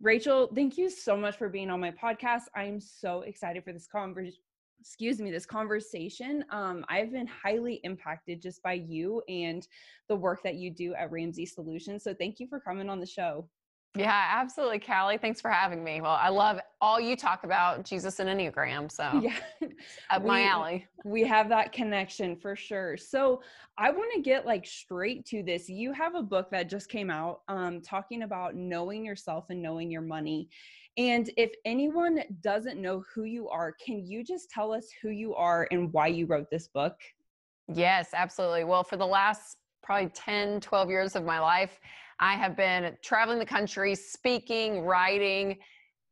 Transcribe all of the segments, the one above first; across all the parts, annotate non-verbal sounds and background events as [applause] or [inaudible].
Rachel, thank you so much for being on my podcast. I'm so excited for this conversation. Excuse me, this conversation. Um, I've been highly impacted just by you and the work that you do at Ramsey Solutions. So thank you for coming on the show. Yeah, absolutely, Callie. Thanks for having me. Well, I love all you talk about Jesus and Enneagram. [laughs] So, yeah, up we, my alley. [laughs] We have that connection for sure. So, I want to get like straight to this. You have a book that just came out um, talking about knowing yourself and knowing your money. And if anyone doesn't know who you are, can you just tell us who you are and why you wrote this book? Yes, absolutely. Well, for the last probably 10, 12 years of my life, I have been traveling the country, speaking, writing,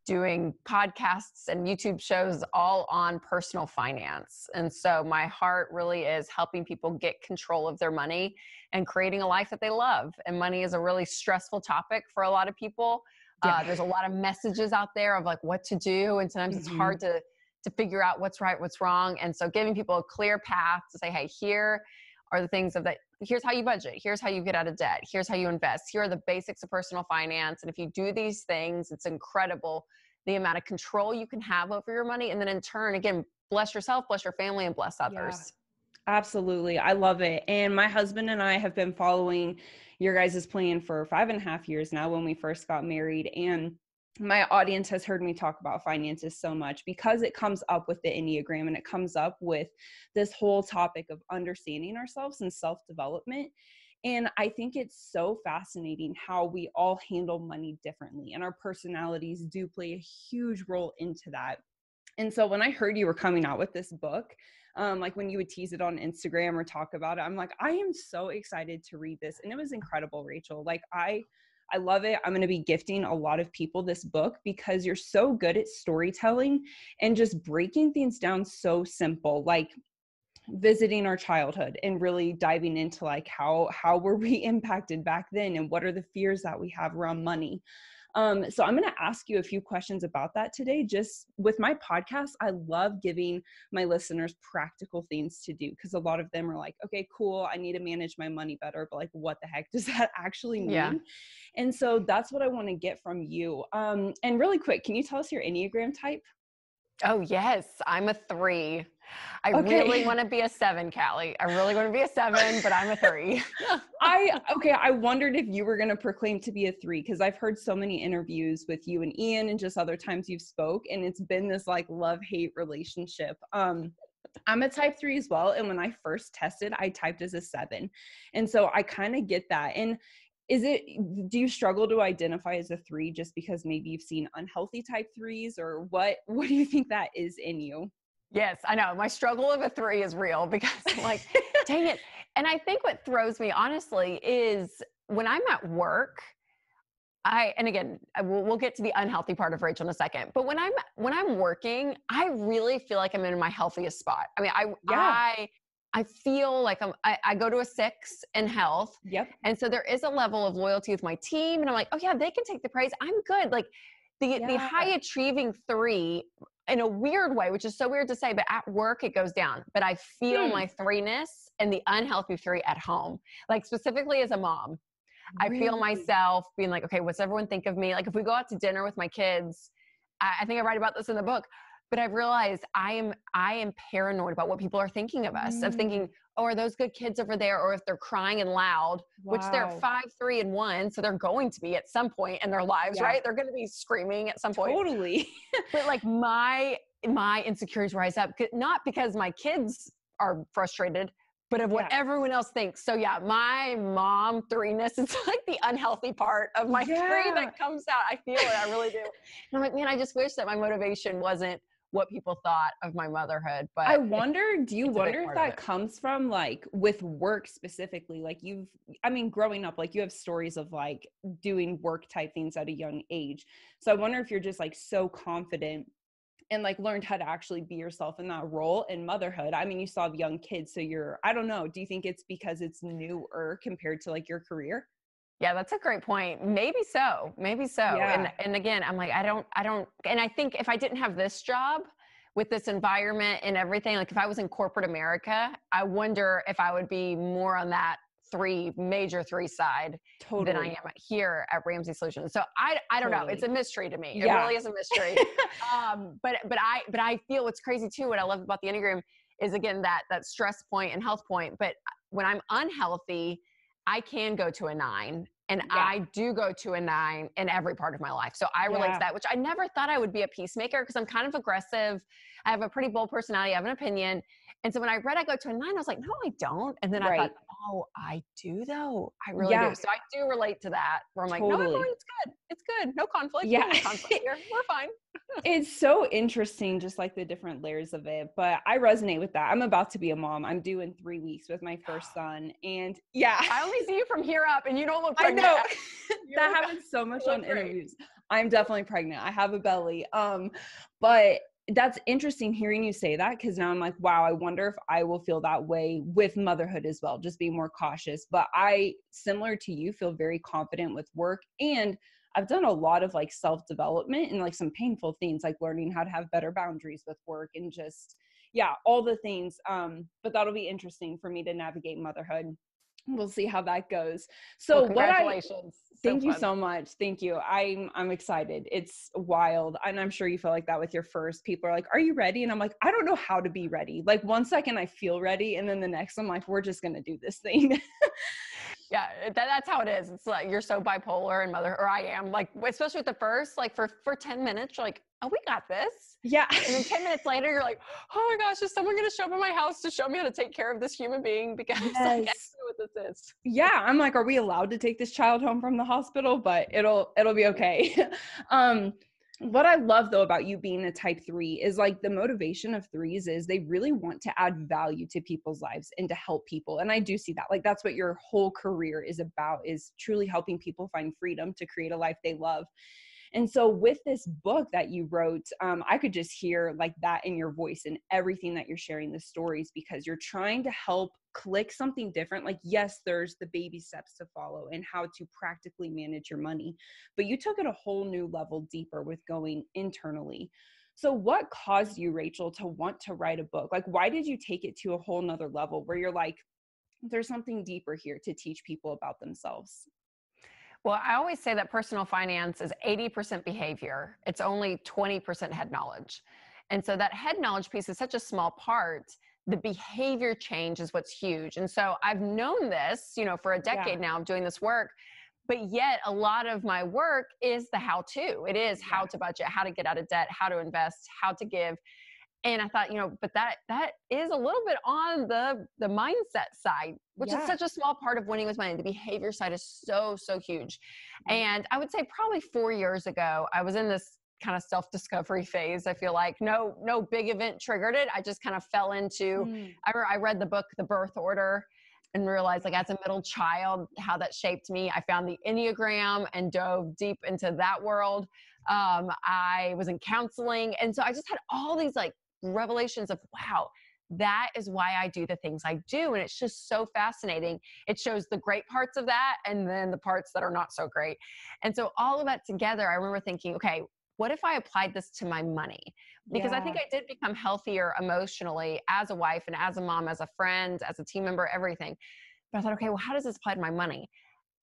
doing podcasts and YouTube shows all on personal finance. And so my heart really is helping people get control of their money and creating a life that they love. And money is a really stressful topic for a lot of people. Yeah. Uh, there's a lot of messages out there of like what to do, and sometimes mm-hmm. it's hard to to figure out what's right, what's wrong. And so giving people a clear path to say, hey, here are the things of that here's how you budget here's how you get out of debt here's how you invest here are the basics of personal finance and if you do these things it's incredible the amount of control you can have over your money and then in turn again bless yourself bless your family and bless others yeah, absolutely i love it and my husband and i have been following your guys' plan for five and a half years now when we first got married and my audience has heard me talk about finances so much because it comes up with the Enneagram and it comes up with this whole topic of understanding ourselves and self development. And I think it's so fascinating how we all handle money differently, and our personalities do play a huge role into that. And so when I heard you were coming out with this book, um, like when you would tease it on Instagram or talk about it, I'm like, I am so excited to read this. And it was incredible, Rachel. Like, I I love it. I'm going to be gifting a lot of people this book because you're so good at storytelling and just breaking things down so simple. Like visiting our childhood and really diving into like how how were we [laughs] impacted back then and what are the fears that we have around money um, so I'm going to ask you a few questions about that today. Just with my podcast, I love giving my listeners practical things to do because a lot of them are like, okay, cool, I need to manage my money better, but like, what the heck [laughs] does that actually mean? Yeah. And so that's what I want to get from you. Um, and really quick, can you tell us your Enneagram type? Oh, yes. I'm a three. I okay. really want to be a seven, Callie. I really want to be a seven, but I'm a three. [laughs] I, okay, I wondered if you were going to proclaim to be a three because I've heard so many interviews with you and Ian and just other times you've spoke, and it's been this like love hate relationship. Um, I'm a type three as well. And when I first tested, I typed as a seven. And so I kind of get that. And is it do you struggle to identify as a three just because maybe you've seen unhealthy type threes or what [laughs] what do you think that is in you yes i know my struggle of a three is real [laughs] because i'm like dang it [laughs] and i think what throws me honestly is when i'm at work I and again, I will, we'll get to the unhealthy part of Rachel in a second. But when I'm when I'm working, I really feel like I'm in my healthiest spot. I mean, I yeah. I I feel like I'm, I, I, go to a six in health. Yep. And so there is a level of loyalty with my team. And I'm like, oh, yeah, they can take the praise. I'm good. Like the, yeah. the high achieving three in a weird way, which is so weird to say, but at work it goes down. But I feel hmm. my threeness and the unhealthy three at home, like specifically as a mom. Really? I feel myself being like, okay, what's everyone think of me? Like if we go out to dinner with my kids, I, I think I write about this in the book but i've realized i am i am paranoid about what people are thinking of us mm. of thinking oh are those good kids over there or if they're crying and loud wow. which they're five three and one so they're going to be at some point in their lives yeah. right they're going to be screaming at some point totally [laughs] [laughs] but like my my insecurities rise up not because my kids are frustrated but of what yeah. everyone else thinks. So yeah, my mom threeness is [laughs] like the unhealthy part of my yeah. three that comes out. I feel it. I really do. And I'm like, man, I just wish that my motivation wasn't what people thought of my motherhood but i wonder do you wonder if that comes from like with work specifically like you've i mean growing up like you have stories of like doing work type things at a young age so i wonder if you're just like so confident and like learned how to actually be yourself in that role in motherhood. I mean, you still have young kids, so you're I don't know. Do you think it's because it's newer compared to like your career? Yeah, that's a great point. Maybe so. Maybe so. Yeah. And and again, I'm like, I don't, I don't, and I think if I didn't have this job with this environment and everything, like if I was in corporate America, I wonder if I would be more on that three major three side totally. than I am here at Ramsey Solutions. So I I don't totally. know. It's a mystery to me. Yeah. It really is a mystery. [laughs] um, but but I but I feel what's crazy too. What I love about the Enneagram is again that that stress point and health point. But when I'm unhealthy, I can go to a nine and yeah. I do go to a nine in every part of my life. So I relate yeah. to that, which I never thought I would be a peacemaker because I'm kind of aggressive. I have a pretty bold personality. I have an opinion. And so when I read I go to a nine, I was like, no, I don't. And then right. I thought, oh, I do though. I really yeah. do. So I do relate to that where I'm totally. like, no, everyone, it's good. It's good. No conflict. Yeah. No conflict [laughs] here. We're fine. it's so interesting, just like the different layers of it. But I resonate with that. I'm about to be a mom. I'm due in three weeks with my [gasps] first son. And yeah. I only see you from here up and you don't look pregnant. I know. [laughs] [laughs] that happens so much on great. interviews. I'm definitely pregnant. I have a belly. Um, but that's interesting hearing you say that because now I'm like, wow, I wonder if I will feel that way with motherhood as well, just be more cautious. But I, similar to you, feel very confident with work. And I've done a lot of like self development and like some painful things, like learning how to have better boundaries with work and just, yeah, all the things. Um, but that'll be interesting for me to navigate motherhood we'll see how that goes. So well, congratulations. I, thank you so much. Thank you. I'm I'm excited. It's wild. And I'm sure you feel like that with your first. People are like, Are you ready? And I'm like, I don't know how to be ready. Like one second I feel ready and then the next I'm like, we're just gonna do this thing. [laughs] yeah that, that's how it is it's like you're so bipolar and mother or i am like especially with the first like for for 10 minutes like oh we got this yeah and then 10 minutes later you're like oh my gosh is someone going to show up at my house to show me how to take care of this human being because yes. [laughs] like, i know what this is yeah i'm like are we allowed to take this child home from the hospital but it'll it'll be okay [laughs] um what I love though about you being a type three is like the motivation of threes is they really want to add value to people's lives and to help people. And I do see that. Like that's what your whole career is about is truly helping people find freedom to create a life they love. And so, with this book that you wrote, um, I could just hear like that in your voice and everything that you're sharing the stories because you're trying to help click something different like yes there's the baby steps to follow and how to practically manage your money but you took it a whole new level deeper with going internally so what caused you rachel to want to write a book like why did you take it to a whole nother level where you're like there's something deeper here to teach people about themselves well, I always say that personal finance is 80% behavior. It's only 20% head knowledge. And so that head knowledge piece is such a small part the behavior change is what's huge. And so I've known this, you know, for a decade yeah. now of doing this work, but yet a lot of my work is the how to. It is how yeah. to budget, how to get out of debt, how to invest, how to give. And I thought, you know, but that that is a little bit on the the mindset side, which yeah. is such a small part of winning with money. The behavior side is so so huge. And I would say probably 4 years ago, I was in this kind of self discovery phase. I feel like no no big event triggered it. I just kind of fell into. Mm. I, re- I read the book The Birth Order and realized like as a middle child how that shaped me i found the enneagram and dove deep into that world um, i was in counseling and so i just had all these like revelations of wow that is why i do the things i do and it's just so fascinating it shows the great parts of that and then the parts that are not so great and so all of that together i remember thinking okay what if I applied this to my money? Because yeah. I think I did become healthier emotionally as a wife and as a mom, as a friend, as a team member, everything. But I thought, okay, well, how does this apply to my money?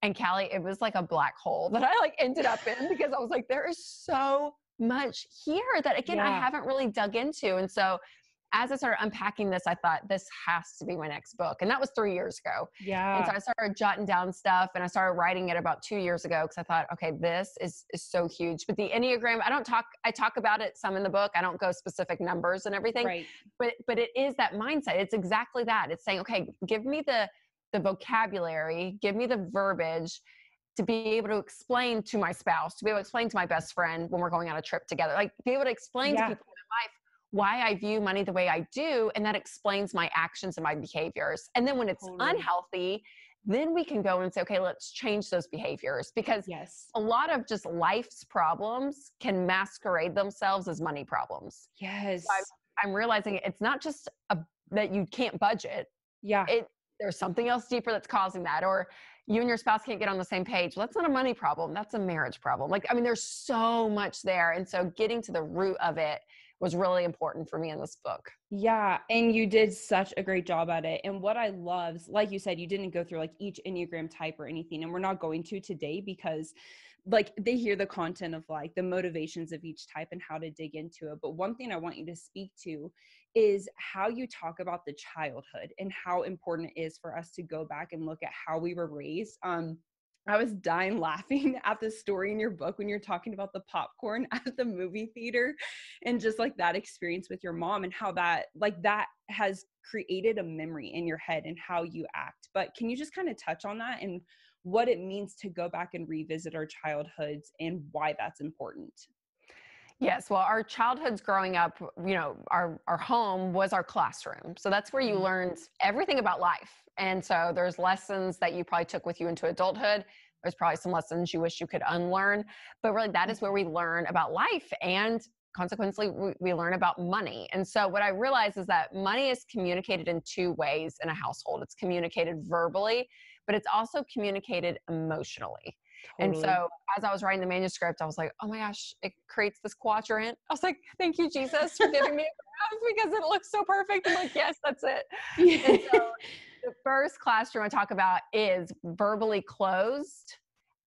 And Callie, it was like a black hole [laughs] that I like ended up in because I was like, there is so much here that again yeah. I haven't really dug into. And so as I started unpacking this, I thought this has to be my next book. And that was three years ago. Yeah. And so I started jotting down stuff and I started writing it about two years ago because I thought, okay, this is, is so huge. But the Enneagram, I don't talk, I talk about it some in the book. I don't go specific numbers and everything. Right. But but it is that mindset. It's exactly that. It's saying, okay, give me the the vocabulary, give me the verbiage to be able to explain to my spouse, to be able to explain to my best friend when we're going on a trip together, like be able to explain yeah. to people in my life why I view money the way I do, and that explains my actions and my behaviors. And then when it's totally. unhealthy, then we can go and say, okay, let's change those behaviors because yes. a lot of just life's problems can masquerade themselves as money problems. Yes. So I'm, I'm realizing it's not just a, that you can't budget. Yeah. It, there's something else deeper that's causing that, or you and your spouse can't get on the same page. Well, that's not a money problem. That's a marriage problem. Like, I mean, there's so much there. And so getting to the root of it was really important for me in this book. Yeah. And you did such a great job at it. And what I love, like you said, you didn't go through like each Enneagram type or anything. And we're not going to today because like they hear the content of like the motivations of each type and how to dig into it. But one thing I want you to speak to is how you talk about the childhood and how important it is for us to go back and look at how we were raised. Um, I was dying [laughs] laughing at the story in your book when you're talking about the popcorn [laughs] at the movie theater and just like that experience with your mom and how that like that has created a memory in your head and how you act. But can you just kind of touch on that and what it means to go back and revisit our childhoods and why that's important? Yes, well, our childhoods growing up, you know, our, our home was our classroom. So that's where you mm-hmm. learned everything about life. And so there's lessons that you probably took with you into adulthood. There's probably some lessons you wish you could unlearn. But really, that is where mm-hmm. we learn about life. And consequently, we, we learn about money. And so what I realize is that money is communicated in two ways in a household it's communicated verbally, but it's also communicated emotionally. Totally. And so as I was writing the manuscript, I was like, oh my gosh, it creates this quadrant. I was like, thank you, Jesus, for giving me a graph because it looks so perfect. I'm like, yes, that's it. [laughs] So the first classroom I talk about is verbally closed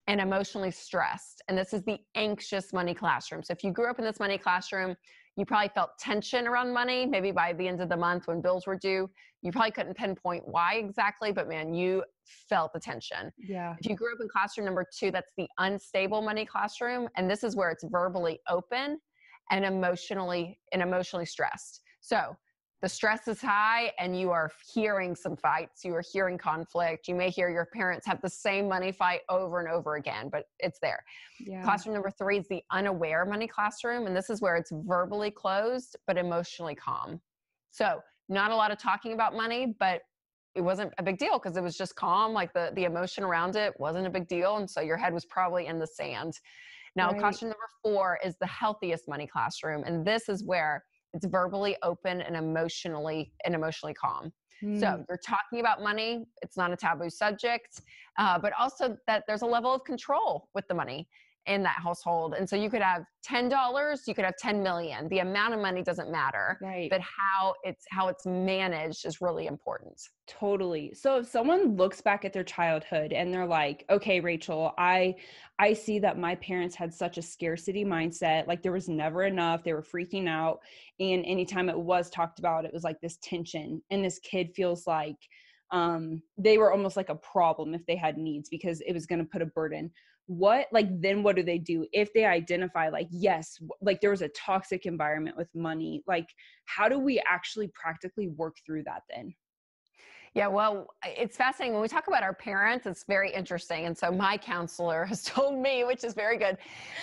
and emotionally stressed. And this is the anxious money classroom. So if you grew up in this money classroom, you probably felt tension around money. Maybe by the end of the month when bills were due, you probably couldn't pinpoint why exactly, but man, you felt the tension. Yeah. If you grew up in classroom number two, that's the unstable money classroom. And this is where it's verbally open and emotionally and emotionally stressed. So the stress is high and you are hearing some fights, you are hearing conflict. You may hear your parents have the same money fight over and over again, but it's there. Yeah. Classroom number three is the unaware money classroom. And this is where it's verbally closed, but emotionally calm. So not a lot of talking about money, but it wasn't a big deal because it was just calm like the the emotion around it wasn't a big deal and so your head was probably in the sand now right. caution number four is the healthiest money classroom and this is where it's verbally open and emotionally and emotionally calm so hmm. you're talking about money it's not a taboo subject uh, but also that there's a level of control with the money in that household. And so you could have $10, you could have 10 million. The amount of money doesn't matter. Right. But how it's how it's managed is really important. Totally. So if someone looks back at their childhood and they're like, "Okay, Rachel, I I see that my parents had such a scarcity mindset. Like there was never enough. They were freaking out, and anytime it was talked about, it was like this tension and this kid feels like um, they were almost like a problem if they had needs because it was going to put a burden what like then what do they do if they identify like yes like there was a toxic environment with money like how do we actually practically work through that then yeah, well, it's fascinating. When we talk about our parents, it's very interesting. And so my counselor [laughs] has told me, which is very good,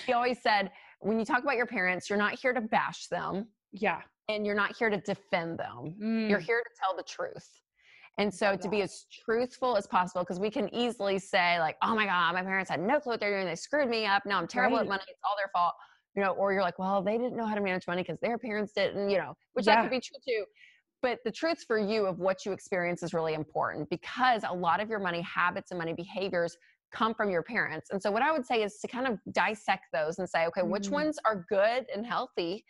he always said, when you talk about your parents, you're not here to bash them. Yeah. And you're not here to defend them. Mm. You're here to tell the truth. And so yeah. to be as truthful as possible, because we can easily say, like, oh my God, my parents had no clue what they're doing. They screwed me up. Now I'm terrible right. at money. It's all their fault. You know, or you're like, well, they didn't know how to manage money because their parents didn't, you know, which yeah. that could be true too. But the truth for you of what you experience is really important because a lot of your money habits and money behaviors come from your parents. And so what I would say is to kind of dissect those and say, okay, mm-hmm. which ones are good and healthy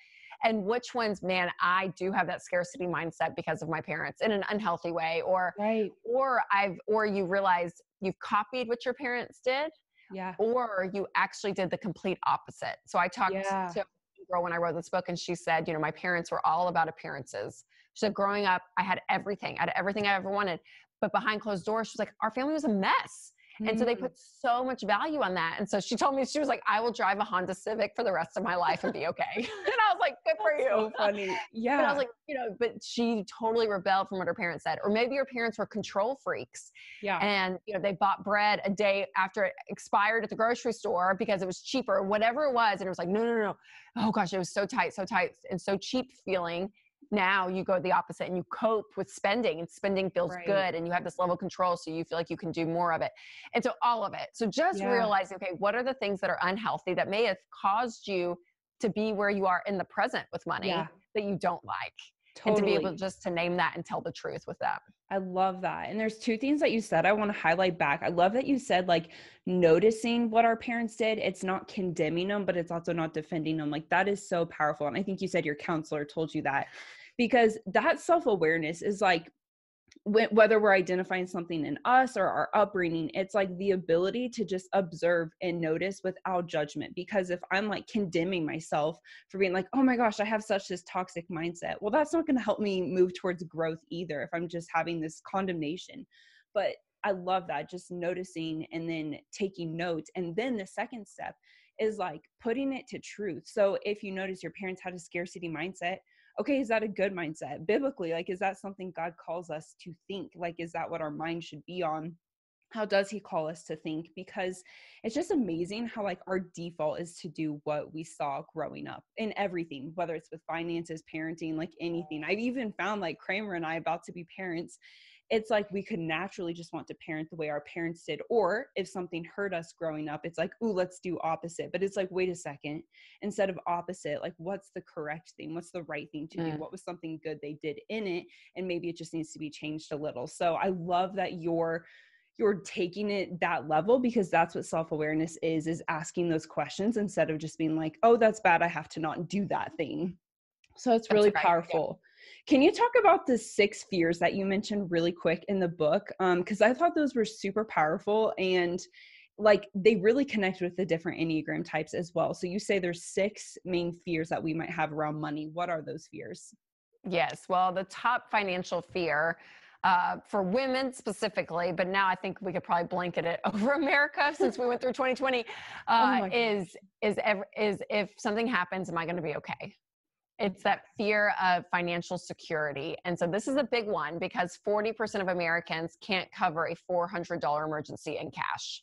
and which ones man i do have that scarcity mindset because of my parents in an unhealthy way or right. or i've or you realize you've copied what your parents did yeah or you actually did the complete opposite so i talked yeah. to a girl when i wrote this book and she said you know my parents were all about appearances she said growing up i had everything i had everything i ever wanted but behind closed doors she's like our family was a mess and mm. so they mm. put so much value on that. And so she told me, she was like, I will drive a Honda Civic for the rest of my life and be okay. [laughs] and I was like, good for you. So [laughs] funny. Yeah. But I was like, you know, but she totally rebelled from what her parents said. Or maybe her parents were control freaks. Yeah. And, you know, they bought bread a day after it expired at the grocery store because it was cheaper, whatever it was. And it was like, no, no, no. Oh gosh, it was so tight, so tight, and so cheap feeling now you go the opposite and you cope with spending and spending feels right. good and you have this level of control so you feel like you can do more of it and so all of it so just yeah. realize okay what are the things that are unhealthy that may have caused you to be where you are in the present with money yeah. that you don't like totally. and to be able just to name that and tell the truth with that i love that and there's two things that you said i want to highlight back i love that you said like noticing what our parents did it's not condemning them but it's also not defending them like that is so powerful and i think you said your counselor told you that because that self awareness is like whether we're identifying something in us or our upbringing, it's like the ability to just observe and notice without judgment. Because if I'm like condemning myself for being like, oh my gosh, I have such this toxic mindset, well, that's not going to help me move towards growth either if I'm just having this condemnation. But I love that, just noticing and then taking notes. And then the second step is like putting it to truth. So if you notice your parents had a scarcity mindset, okay is that a good mindset biblically like is that something god calls us to think like is that what our mind should be on how does he call us to think because it's just amazing how like our default is to do what we saw growing up in everything whether it's with finances parenting like anything i've even found like kramer and i about to be parents it's like we could naturally just want to parent the way our parents did. Or if something hurt us growing up, it's like, ooh, let's do opposite. But it's like, wait a second, instead of opposite, like what's the correct thing? What's the right thing to mm. do? What was something good they did in it? And maybe it just needs to be changed a little. So I love that you're you're taking it that level because that's what self-awareness is is asking those questions instead of just being like oh that's bad i have to not do that thing so it's really right. powerful yeah can you talk about the six fears that you mentioned really quick in the book? Because um, I thought those were super powerful and like they really connect with the different enneagram types as well so you say there's six main fears that we might have around money what are those fears yes well the top financial fear uh, for women specifically, but now I think we could probably blanket it [laughs] over America since we went through 2020. [laughs] Uh, oh is is ev- is if something happens, am I going to be okay? It's that fear of financial security. And so this is a big one because 40% of Americans can't cover a $400 emergency in cash.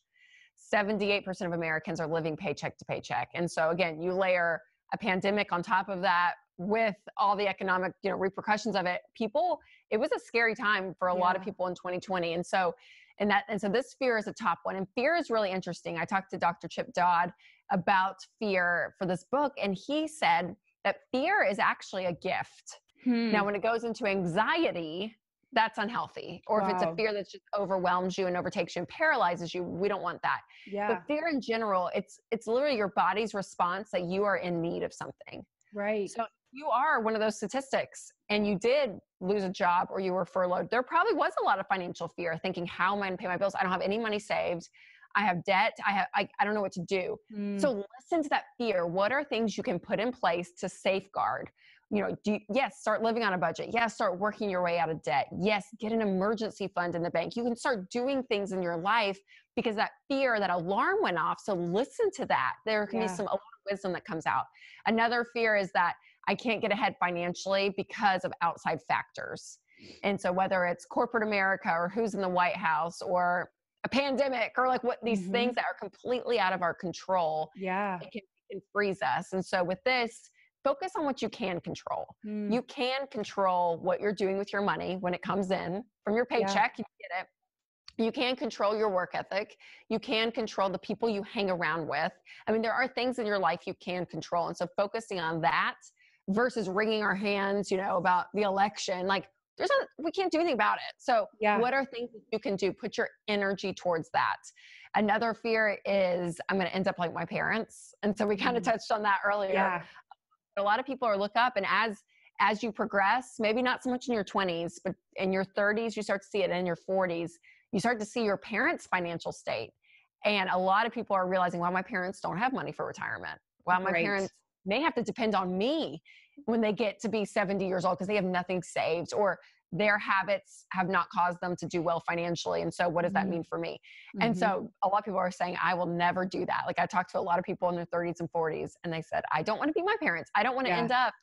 78% of Americans are living paycheck to paycheck. And so again, you layer a pandemic on top of that with all the economic, you know, repercussions of it. People, it was a scary time for a yeah. lot of people in 2020. And so and that and so this fear is a top one. And fear is really interesting. I talked to Dr. Chip Dodd about fear for this book and he said that fear is actually a gift. Hmm. Now, when it goes into anxiety, that's unhealthy. Or wow. if it's a fear that just overwhelms you and overtakes you and paralyzes you, we don't want that. Yeah. But fear in general, it's it's literally your body's response that you are in need of something. Right. So you are one of those statistics and you did lose a job or you were furloughed, there probably was a lot of financial fear thinking, how am I going to pay my bills? I don't have any money saved. I have debt. I have, I, I don't know what to do. Mm. So listen to that fear. What are things you can put in place to safeguard? You know, do you, yes, start living on a budget. Yes, start working your way out of debt. Yes, get an emergency fund in the bank. You can start doing things in your life because that fear, that alarm went off. So listen to that. There can yeah. be some wisdom that comes out. Another fear is that I can't get ahead financially because of outside factors. And so, whether it's corporate America or who's in the White House or a pandemic or like what these mm-hmm. things that are completely out of our control. Yeah. It can, it can, freeze us. And so with this, focus on what you can control. Mm. You can control what you're doing with your money when it comes in from your paycheck, yeah. you get it. You can control your work ethic. You can control the people you hang around with. I mean, there are things in your life you can control. And so focusing on that versus wringing our hands, you know, about the election, like there's not, we can't do anything about it. So yeah. what are things you can do? Put your energy towards that. Another fear is I'm going to end up like my parents. And so we kind of mm-hmm. touched on that earlier. Yeah. A lot of people are look up and as, as you progress, maybe not so much in your 20s, but in your 30s, you start to see it. in your 40s, you start to see your parents' financial state. And a lot of people are realizing, well, my parents don't have money for retirement. Well, my right. parents may have to depend on me when they get to be 70 years old because they have nothing saved or their habits have not caused them to do well financially. And so, what does that mm-hmm. mean for me? Mm-hmm. And so, mm-hmm. a lot of people are saying, I will never do that. Like, I talked to a lot of people in their 30s and 40s, and they said, I don't want to be my parents. I don't want to yeah. end up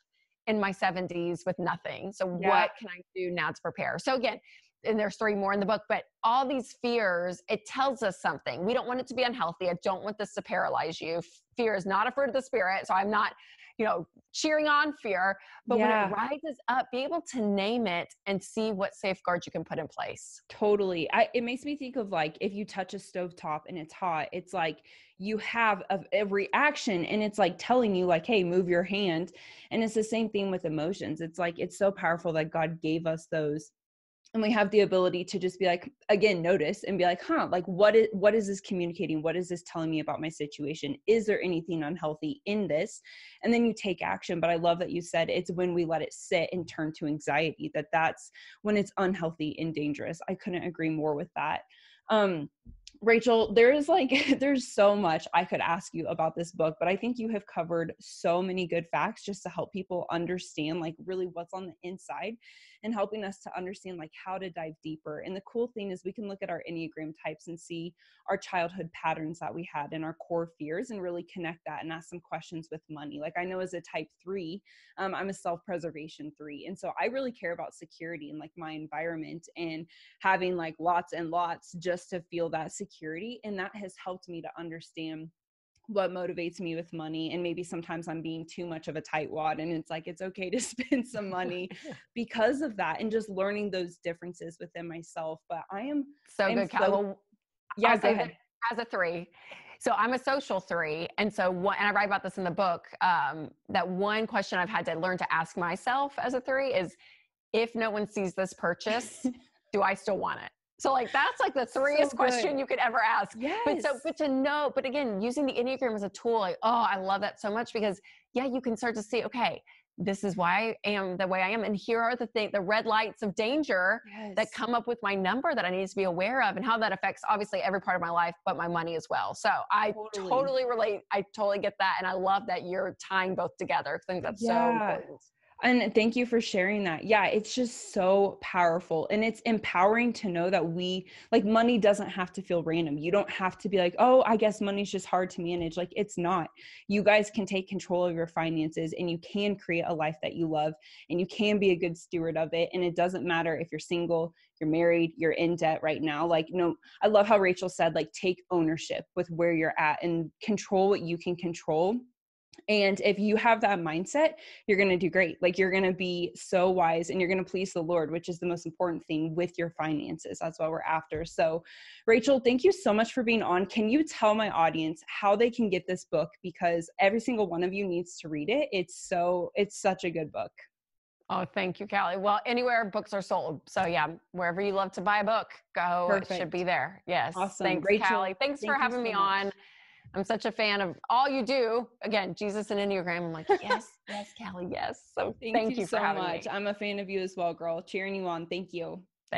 in my 70s with nothing. So, yeah. what can I do now to prepare? So, again, and there's three more in the book, but all these fears, it tells us something. We don't want it to be unhealthy. I don't want this to paralyze you. Fear is not a fruit of the spirit. So I'm not, you know, cheering on fear. But yeah. when it rises up, be able to name it and see what safeguards you can put in place. Totally. I, it makes me think of like if you touch a stove top and it's hot, it's like you have a, a reaction and it's like telling you, like, hey, move your hand. And it's the same thing with emotions. It's like it's so powerful that God gave us those and we have the ability to just be like again notice and be like huh like what is what is this communicating what is this telling me about my situation is there anything unhealthy in this and then you take action but i love that you said it's when we let it sit and turn to anxiety that that's when it's unhealthy and dangerous i couldn't agree more with that um Rachel, there is like, [laughs] there's so much I could ask you about this book, but I think you have covered so many good facts just to help people understand, like, really what's on the inside and helping us to understand like how to dive deeper. And the cool thing is we can look at our Enneagram types and see our childhood patterns that we had and our core fears and really connect that and ask some questions with money. Like I know as a type three, um, I'm a self preservation three. And so I really care about security and like my environment and having like lots and lots just to feel that security. And that has helped me to understand what motivates me with money and maybe sometimes i'm being too much of a tightwad and it's like it's okay to [laughs] spend some money [laughs] because of that and just learning those differences within myself but i am so I'm good so, well, yeah go ahead. as a three so i'm a social three and so what? and i write about this in the book um, that one question i've had to learn to ask myself as a three is if no one sees this purchase [laughs] do i still want it so like that's like the threeest so question you could ever ask. Yes. But so but to know, but again, using the Enneagram as a tool, like, oh, I love that so much because yeah, you can start to see, okay, this is why I am the way I am. And here are the thing, the red lights of danger yes. that come up with my number that I need to be aware of and how that affects obviously every part of my life, but my money as well. So I totally, totally relate. I totally get that. And I love that you're tying both together. I think that's yeah. so important. And thank you for sharing that. Yeah, it's just so powerful. And it's empowering to know that we, like, money doesn't have to feel random. You don't have to be like, oh, I guess money's just hard to manage. Like, it's not. You guys can take control of your finances and you can create a life that you love and you can be a good steward of it. And it doesn't matter if you're single, you're married, you're in debt right now. Like, no, I love how Rachel said, like, take ownership with where you're at and control what you can control and if you have that mindset, you're going to do great. Like you're going to be so wise and you're going to please the Lord, which is the most important thing with your finances. That's what we're after. So, Rachel, thank you so much for being on. Can you tell my audience how they can get this book because every single one of you needs to read it. It's so it's such a good book. Oh, thank you, Callie. Well, anywhere books are sold. So yeah, wherever you love to buy a book, go Perfect. it should be there. Yes. Awesome. Thanks, Rachel, Callie. Thanks thank for having so me much. on. I'm such a fan of all you do. Again, Jesus and Enneagram. I'm like, yes, yes, Callie, yes. So thank, thank you, you so much. Me. I'm a fan of you as well, girl. Cheering you on. Thank you.